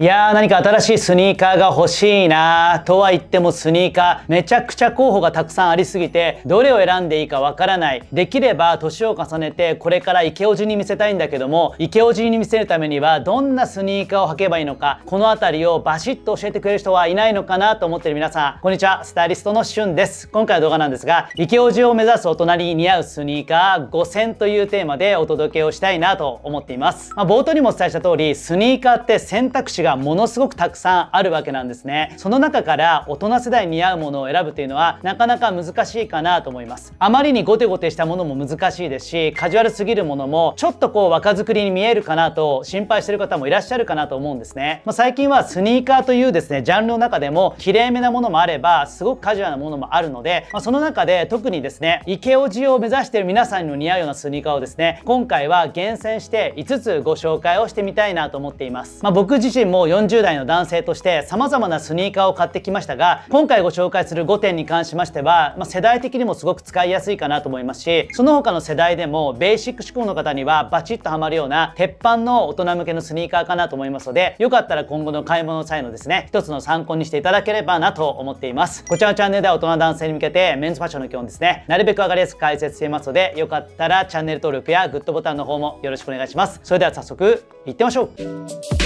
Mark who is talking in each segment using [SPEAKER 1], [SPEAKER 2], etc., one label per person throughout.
[SPEAKER 1] いやー何か新しいスニーカーが欲しいなーとは言ってもスニーカーめちゃくちゃ候補がたくさんありすぎてどれを選んでいいかわからないできれば年を重ねてこれから池ケオに見せたいんだけども池ケオに見せるためにはどんなスニーカーを履けばいいのかこの辺りをバシッと教えてくれる人はいないのかなと思ってる皆さんこんにちはスタイリストのしゅんです今回の動画なんですが池ケオを目指す大人に似合うスニーカー5選というテーマでお届けをしたいなと思っています、まあ、冒頭にもお伝えした通りスニーカーって選択肢がものすごくたくさんあるわけなんですねその中から大人世代に合うものを選ぶというのはなかなか難しいかなと思いますあまりにゴテゴテしたものも難しいですしカジュアルすぎるものもちょっとこう若作りに見えるかなと心配してる方もいらっしゃるかなと思うんですね、まあ、最近はスニーカーというですねジャンルの中でもきれいめなものもあればすごくカジュアルなものもあるので、まあ、その中で特にですねイケオジを目指している皆さんの似合うようなスニーカーをですね今回は厳選して5つご紹介をしてみたいなと思っています、まあ、僕自身も40代の男性として様々なスニーカーを買ってきましたが今回ご紹介する5点に関しましては、まあ、世代的にもすごく使いやすいかなと思いますしその他の世代でもベーシック志向の方にはバチッとはまるような鉄板の大人向けのスニーカーかなと思いますのでよかったら今後の買い物の際のですね一つの参考にしていただければなと思っていますこちらのチャンネルでは大人男性に向けてメンズファッションの基本ですねなるべく分かりやすく解説していますのでよかったらチャンネル登録やグッドボタンの方もよろしくお願いしますそれでは早速いってみましょう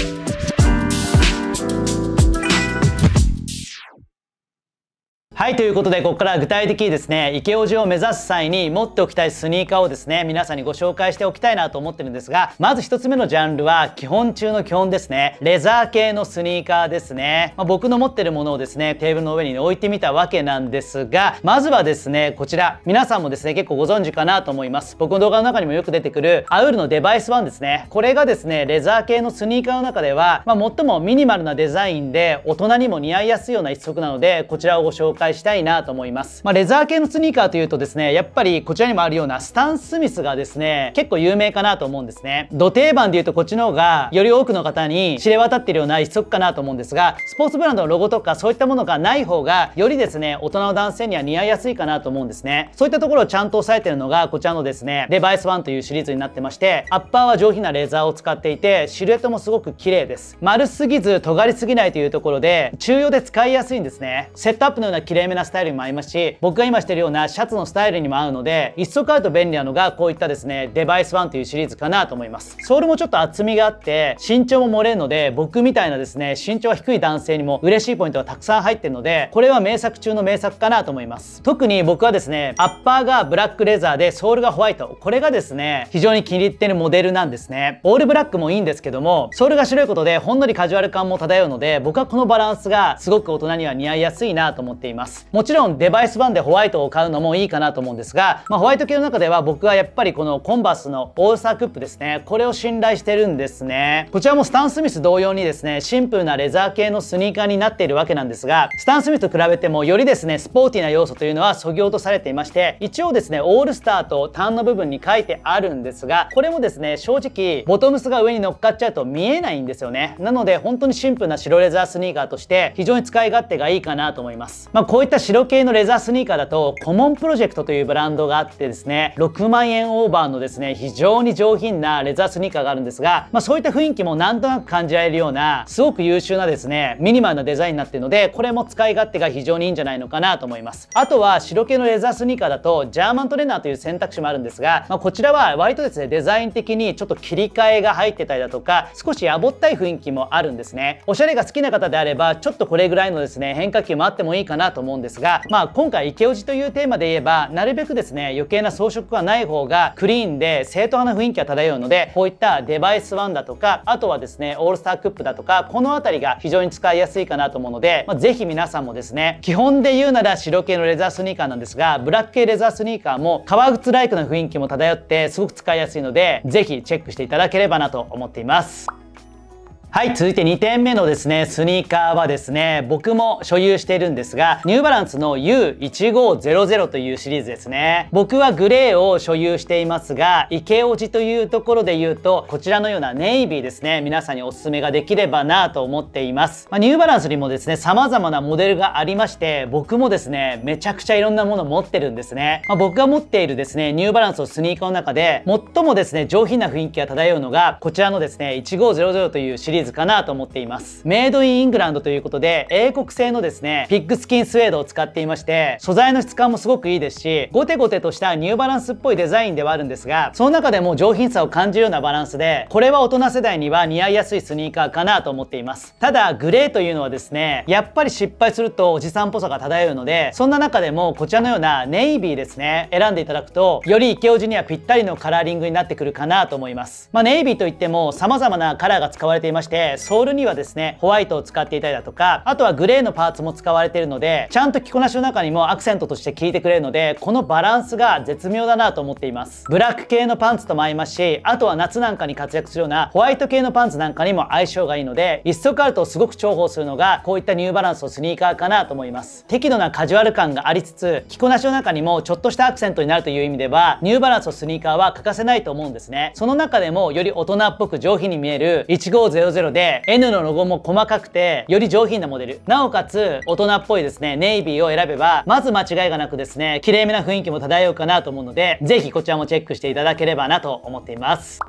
[SPEAKER 1] はいということでここから具体的にですねイケオジを目指す際に持っておきたいスニーカーをですね皆さんにご紹介しておきたいなと思ってるんですがまず1つ目のジャンルは基本中の基本ですねレザー系のスニーカーですね、まあ、僕の持ってるものをですねテーブルの上に置いてみたわけなんですがまずはですねこちら皆さんもですね結構ご存知かなと思います僕の動画の中にもよく出てくるアウールのデバイス1ですねこれがですねレザー系のスニーカーの中では、まあ、最もミニマルなデザインで大人にも似合いやすいような一足なのでこちらをご紹介したいなと思います。まあ、レザー系のスニーカーというとですね、やっぱりこちらにもあるようなスタン・スミスがですね、結構有名かなと思うんですね。土定番で言うとこっちの方が、より多くの方に知れ渡ってるような一足かなと思うんですが、スポーツブランドのロゴとかそういったものがない方が、よりですね、大人の男性には似合いやすいかなと思うんですね。そういったところをちゃんと押さえてるのが、こちらのですね、デバイス1というシリーズになってまして、アッパーは上品なレザーを使っていて、シルエットもすごく綺麗です。丸すぎず、尖りすぎないというところで、中用で使いやすいんですね。セットアップのような切れめなスタイルにも合いますし僕が今してるようなシャツのスタイルにも合うので一足あうと便利なのがこういったですねデバイスワンというシリーズかなと思いますソールもちょっと厚みがあって身長も漏れるので僕みたいなですね身長が低い男性にも嬉しいポイントがたくさん入ってるのでこれは名作中の名作かなと思います特に僕はですねアッパーがブラックレザーでソールがホワイトこれがですね非常に気に入ってるモデルなんですねオールブラックもいいんですけどもソールが白いことでほんのりカジュアル感も漂うので僕はこのバランスがすごく大人には似合いやすいなと思っていますますもちろんデバイス版でホワイトを買うのもいいかなと思うんですが、まあ、ホワイト系の中では僕はやっぱりこのコンバースのオールスタークップですねこれを信頼してるんですねこちらもスタン・スミス同様にですねシンプルなレザー系のスニーカーになっているわけなんですがスタン・スミスと比べてもよりですねスポーティーな要素というのはそぎ落とされていまして一応ですねオールスターとターンの部分に書いてあるんですがこれもですね正直ボトムスが上に乗っかっちゃうと見えないんですよねなので本当にシンプルな白レザースニーカーとして非常に使い勝手がいいかなと思いますまあこういった白系のレザースニーカーだとコモンプロジェクトというブランドがあってですね6万円オーバーのですね非常に上品なレザースニーカーがあるんですが、まあ、そういった雰囲気もなんとなく感じられるようなすごく優秀なですねミニマルなデザインになっているのでこれも使い勝手が非常にいいんじゃないのかなと思いますあとは白系のレザースニーカーだとジャーマントレーナーという選択肢もあるんですが、まあ、こちらは割とですねデザイン的にちょっと切り替えが入ってたりだとか少しやぼったい雰囲気もあるんですねおしゃれが好きな方であればちょっとこれぐらいのですね変化球もあってもいいかなと思うんですが、まあ、今回池オジというテーマで言えばなるべくですね余計な装飾はない方がクリーンで正当な雰囲気が漂うのでこういったデバイスワンだとかあとはですねオールスタークップだとかこの辺りが非常に使いやすいかなと思うので、まあ、ぜひ皆さんもですね基本で言うなら白系のレザースニーカーなんですがブラック系レザースニーカーも革靴ライクな雰囲気も漂ってすごく使いやすいのでぜひチェックしていただければなと思っています。はい、続いて2点目のですね、スニーカーはですね、僕も所有しているんですが、ニューバランスの U1500 というシリーズですね。僕はグレーを所有していますが、池王子というところで言うと、こちらのようなネイビーですね、皆さんにお勧めができればなと思っています。まあ、ニューバランスにもですね、様々なモデルがありまして、僕もですね、めちゃくちゃいろんなもの持ってるんですね。まあ、僕が持っているですね、ニューバランスのスニーカーの中で、最もですね、上品な雰囲気が漂うのが、こちらのですね、1500というシリーズリーズかなと思っていますメイドインイングランドということで英国製のですねピッグスキンスウェードを使っていまして素材の質感もすごくいいですしゴテゴテとしたニューバランスっぽいデザインではあるんですがその中でも上品さを感じるようなバランスでこれは大人世代には似合いやすいスニーカーかなと思っていますただグレーというのはですねやっぱり失敗するとおじさんっぽさが漂うのでそんな中でもこちらのようなネイビーですね選んでいただくとよりイケオジにはぴったりのカラーリングになってくるかなと思いますまあ、ネイビーといっても様々なカラーが使われていまししてソールにはですねホワイトを使っていたりだとかあとはグレーのパーツも使われているのでちゃんと着こなしの中にもアクセントとして効いてくれるのでこのバランスが絶妙だなと思っていますブラック系のパンツとも合いますしあとは夏なんかに活躍するようなホワイト系のパンツなんかにも相性がいいので一足あるとすごく重宝するのがこういったニューバランスのスニーカーかなと思います適度なカジュアル感がありつつ着こなしの中にもちょっとしたアクセントになるという意味ではニューバランスのスニーカーは欠かせないと思うんですねその中でもより大人っぽく上品に見える1500ゼロで N のロゴも細かくてより上品なモデルなおかつ大人っぽいですねネイビーを選べばまず間違いがなくですね綺麗めな雰囲気も漂うかなと思うのでぜひこちらもチェックしていただければなと思っています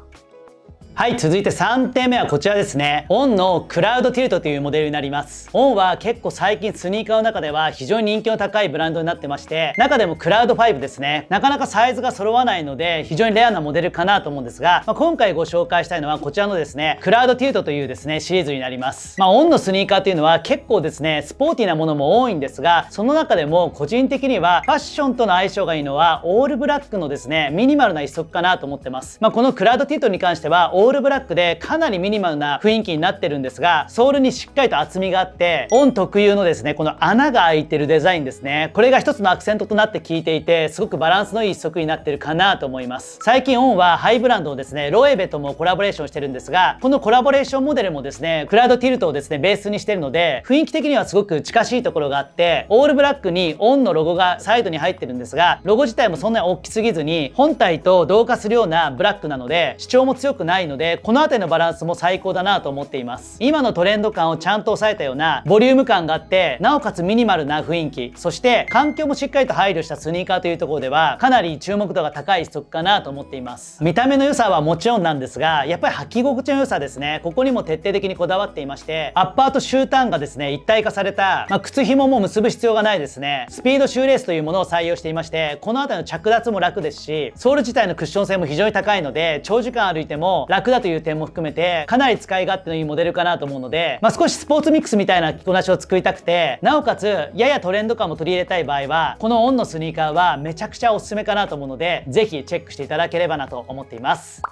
[SPEAKER 1] はい、続いて3点目はこちらですね。オンのクラウドティルトというモデルになります。オンは結構最近スニーカーの中では非常に人気の高いブランドになってまして、中でもクラウド5ですね。なかなかサイズが揃わないので、非常にレアなモデルかなと思うんですが、まあ、今回ご紹介したいのはこちらのですね、クラウドティルトというですね、シリーズになります。まあ、オンのスニーカーというのは結構ですね、スポーティーなものも多いんですが、その中でも個人的にはファッションとの相性がいいのは、オールブラックのですね、ミニマルな一足かなと思ってます。まあ、このクラウドティルトに関しては、オールブラックでかなりミニマルな雰囲気になってるんですがソールにしっかりと厚みがあってオン特有のですねこの穴が開いてるデザインですねこれが一つのアクセントとなって効いていてすごくバランスのいい一足になってるかなと思います最近オンはハイブランドのですねロエベともコラボレーションしてるんですがこのコラボレーションモデルもですねクラウドティルトをですねベースにしてるので雰囲気的にはすごく近しいところがあってオールブラックにオンのロゴがサイドに入ってるんですがロゴ自体もそんなに大きすぎずに本体と同化するようなブラックなので主張も強くないのでこの辺りのバランスも最高だなと思っています今のトレンド感をちゃんと抑えたようなボリューム感があってなおかつミニマルな雰囲気そして環境もしっかりと配慮したスニーカーというところではかなり注目度が高いストックかなと思っています見た目の良さはもちろんなんですがやっぱり履き心地の良さですねここにも徹底的にこだわっていましてアッパーとシューターンがですね一体化された、まあ、靴紐も結ぶ必要がないですねスピードシューレースというものを採用していましてこの辺りの着脱も楽ですしソール自体のクッション性も非常に高いので長時間歩いても楽楽だという点も含めて、かなり使い勝手のいいモデルかなと思うので、まあ、少しスポーツミックスみたいな着こなしを作りたくて、なおかつ、ややトレンド感も取り入れたい場合は、このオンのスニーカーはめちゃくちゃおすすめかなと思うので、ぜひチェックしていただければなと思っています。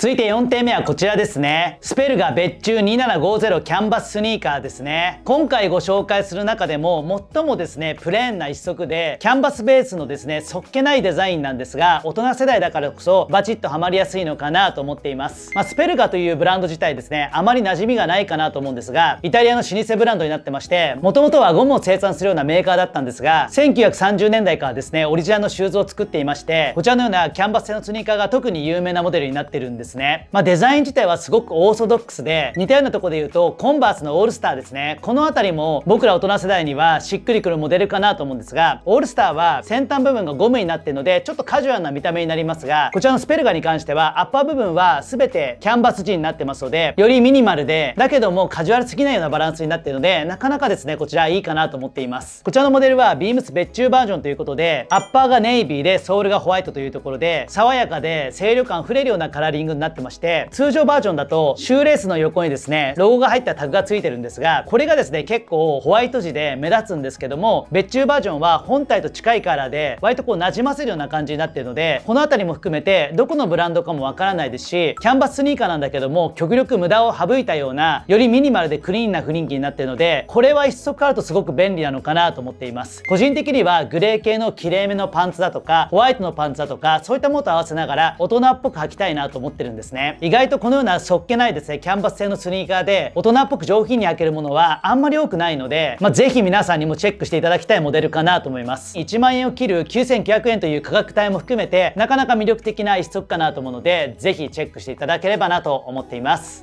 [SPEAKER 1] 続いて4点目はこちらですね。スペルが別注2750キャンバススニーカーですね。今回ご紹介する中でも最もですね、プレーンな一足で、キャンバスベースのですね、そっけないデザインなんですが、大人世代だからこそバチッとハマりやすいのかなと思っています。まあ、スペルガというブランド自体ですね、あまり馴染みがないかなと思うんですが、イタリアの老舗ブランドになってまして、もともとはゴムを生産するようなメーカーだったんですが、1930年代からですね、オリジナルのシューズを作っていまして、こちらのようなキャンバス製のスニーカーが特に有名なモデルになってるんですですね。まあ、デザイン自体はすごくオーソドックスで、似たようなとこで言うと、コンバースのオールスターですね。この辺りも僕ら大人世代にはしっくりくるモデルかなと思うんですが、オールスターは先端部分がゴムになってるので、ちょっとカジュアルな見た目になりますが、こちらのスペルガに関しては、アッパー部分は全てキャンバス地になってますので、よりミニマルで、だけどもカジュアルすぎないようなバランスになってるので、なかなかですね、こちらいいかなと思っています。こちらのモデルはビームス別注バージョンということで、アッパーがネイビーでソールがホワイトというところで、爽やかで清涼感溢れるようなカラーリングにになってまして通常バージョンだとシューレースの横にですねロゴが入ったタグがついてるんですがこれがですね結構ホワイト地で目立つんですけども別注バージョンは本体と近いカラーで割とこうなじませるような感じになってるのでこの辺りも含めてどこのブランドかもわからないですしキャンバススニーカーなんだけども極力無駄を省いたようなよりミニマルでクリーンな雰囲気になってるのでこれは一足あるとすごく便利なのかなと思っています個人的にはグレー系のきれいめのパンツだとかホワイトのパンツだとかそういったものと合わせながら大人っぽく履きたいなと思ってるるんですね意外とこのようなそっけないですねキャンバス製のスニーカーで大人っぽく上品に開けるものはあんまり多くないので、まあ、ぜひ皆さんにもチェックしていただきたいモデルかなと思います1万円を切る9900円という価格帯も含めてなかなか魅力的な一足かなと思うのでぜひチェックしていただければなと思っています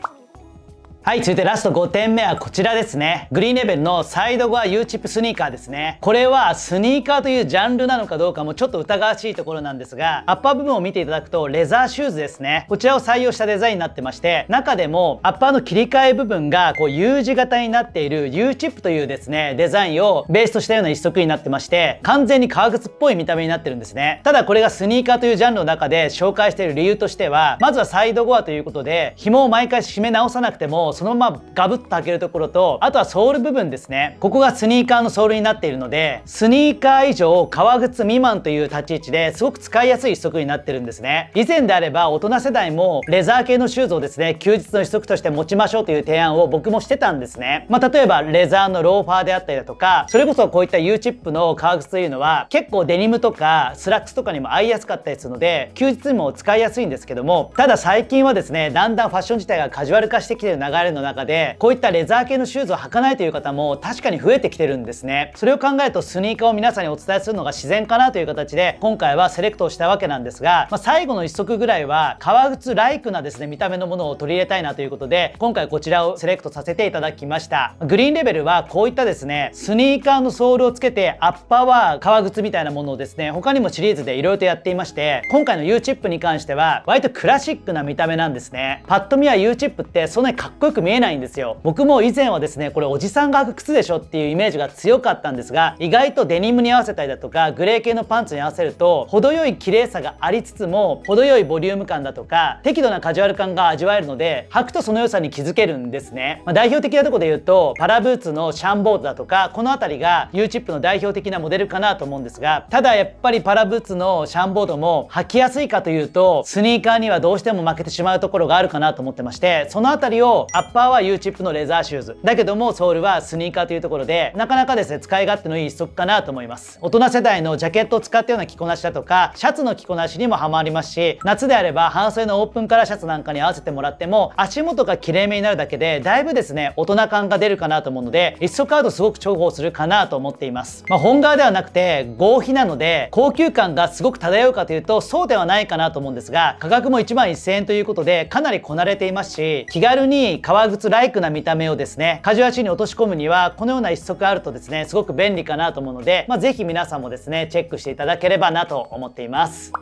[SPEAKER 1] はい、続いてラスト5点目はこちらですね。グリーンレベルのサイドゴア U チップスニーカーですね。これはスニーカーというジャンルなのかどうかもちょっと疑わしいところなんですが、アッパー部分を見ていただくとレザーシューズですね。こちらを採用したデザインになってまして、中でもアッパーの切り替え部分がこう U 字型になっている U チップというですね、デザインをベースとしたような一足になってまして、完全に革靴っぽい見た目になってるんですね。ただこれがスニーカーというジャンルの中で紹介している理由としては、まずはサイドゴアということで、紐を毎回締め直さなくても、そのままガブッと開けるところとあとはソール部分ですねここがスニーカーのソールになっているのでスニーカー以上革靴未満という立ち位置ですごく使いやすい一足になってるんですね以前であれば大人世代もレザー系のシューズをですね休日の一足として持ちましょうという提案を僕もしてたんですねまあ、例えばレザーのローファーであったりだとかそれこそこういった U チップの革靴というのは結構デニムとかスラックスとかにも合いやすかったりするので休日にも使いやすいんですけどもただ最近はですねだんだんファッション自体がカジュアル化してきてる流れれの中でこういったレザー系のシューズを履かないという方も確かに増えてきてるんですねそれを考えるとスニーカーを皆さんにお伝えするのが自然かなという形で今回はセレクトをしたわけなんですが、まあ、最後の1足ぐらいは革靴ライクなですね見た目のものを取り入れたいなということで今回こちらをセレクトさせていただきましたグリーンレベルはこういったですねスニーカーのソールをつけてアッパーは革靴みたいなものをですね他にもシリーズでいろいろとやっていまして今回の U チップに関しては割とクラシックな見た目なんですねパッと見は U チップってそんなにかっこよくく見えないんですよ僕も以前はですねこれおじさんが履く靴でしょっていうイメージが強かったんですが意外とデニムに合わせたりだとかグレー系のパンツに合わせると程よい綺麗さがありつつも程よいボリューム感だとか適度なカジュアル感が味わえるので履くとその良さに気づけるんですね、まあ、代表的なとこで言うとパラブーツのシャンボードだとかこの辺りが U チップの代表的なモデルかなと思うんですがただやっぱりパラブーツのシャンボードも履きやすいかというとスニーカーにはどうしても負けてしまうところがあるかなと思ってましてその辺りをアッパーは U チップのレザーシューズだけどもソールはスニーカーというところでなかなかですね使い勝手のいい一足かなと思います大人世代のジャケットを使ったような着こなしだとかシャツの着こなしにもハマりますし夏であれば半袖のオープンカラーシャツなんかに合わせてもらっても足元がきれいめになるだけでだいぶですね大人感が出るかなと思うので一足買うとすごく重宝するかなと思っています、まあ、本革ではなくて合皮なので高級感がすごく漂うかというとそうではないかなと思うんですが価格も1万1000円ということでかなりこなれていますし気軽に革靴ライクな見た目をですねカジュアルに落とし込むにはこのような一足あるとですねすごく便利かなと思うので、まあ、ぜ皆さんもですねチェックしていただければなと思っています。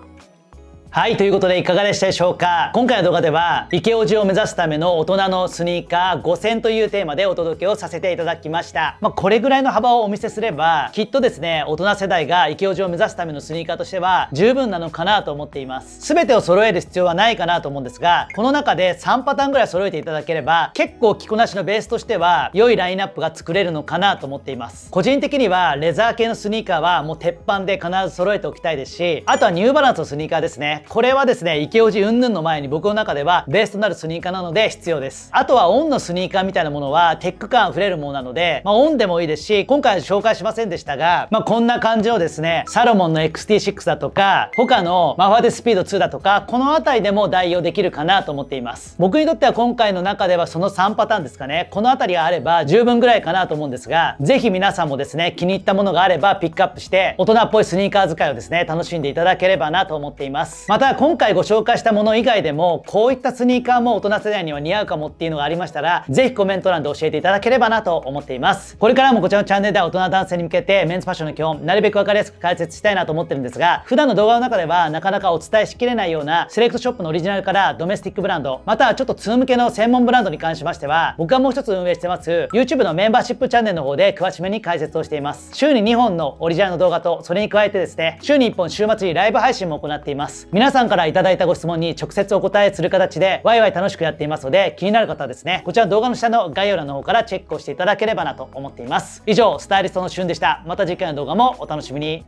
[SPEAKER 1] はい、ということでいかがでしたでしょうか今回の動画では、池ケオを目指すための大人のスニーカー5000というテーマでお届けをさせていただきました。まあ、これぐらいの幅をお見せすれば、きっとですね、大人世代が池尾オを目指すためのスニーカーとしては十分なのかなと思っています。全てを揃える必要はないかなと思うんですが、この中で3パターンぐらい揃えていただければ、結構着こなしのベースとしては、良いラインナップが作れるのかなと思っています。個人的には、レザー系のスニーカーはもう鉄板で必ず揃えておきたいですし、あとはニューバランスのスニーカーですね。これはですね、イケオジ云々の前に僕の中ではベースとなるスニーカーなので必要です。あとはオンのスニーカーみたいなものはテック感溢れるものなので、まあ、オンでもいいですし、今回は紹介しませんでしたが、まあ、こんな感じをですね、サロモンの XT6 だとか、他のマファデスピード2だとか、この辺りでも代用できるかなと思っています。僕にとっては今回の中ではその3パターンですかね、この辺りがあれば十分ぐらいかなと思うんですが、ぜひ皆さんもですね、気に入ったものがあればピックアップして、大人っぽいスニーカー使いをですね、楽しんでいただければなと思っています。また今回ご紹介したもの以外でもこういったスニーカーも大人世代には似合うかもっていうのがありましたらぜひコメント欄で教えていただければなと思っていますこれからもこちらのチャンネルでは大人男性に向けてメンズファッションの基本なるべく分かりやすく解説したいなと思ってるんですが普段の動画の中ではなかなかお伝えしきれないようなセレクトショップのオリジナルからドメスティックブランドまたはちょっと通向けの専門ブランドに関しましては僕がもう一つ運営してます YouTube のメンバーシップチャンネルの方で詳しめに解説をしています週に2本のオリジナルの動画とそれに加えてですね週に1本週末にライブ配信も行っています皆さんから頂いたご質問に直接お答えする形でワイワイ楽しくやっていますので気になる方はですねこちら動画の下の概要欄の方からチェックをしていただければなと思っています以上スタイリストのしゅんでしたまた次回の動画もお楽しみに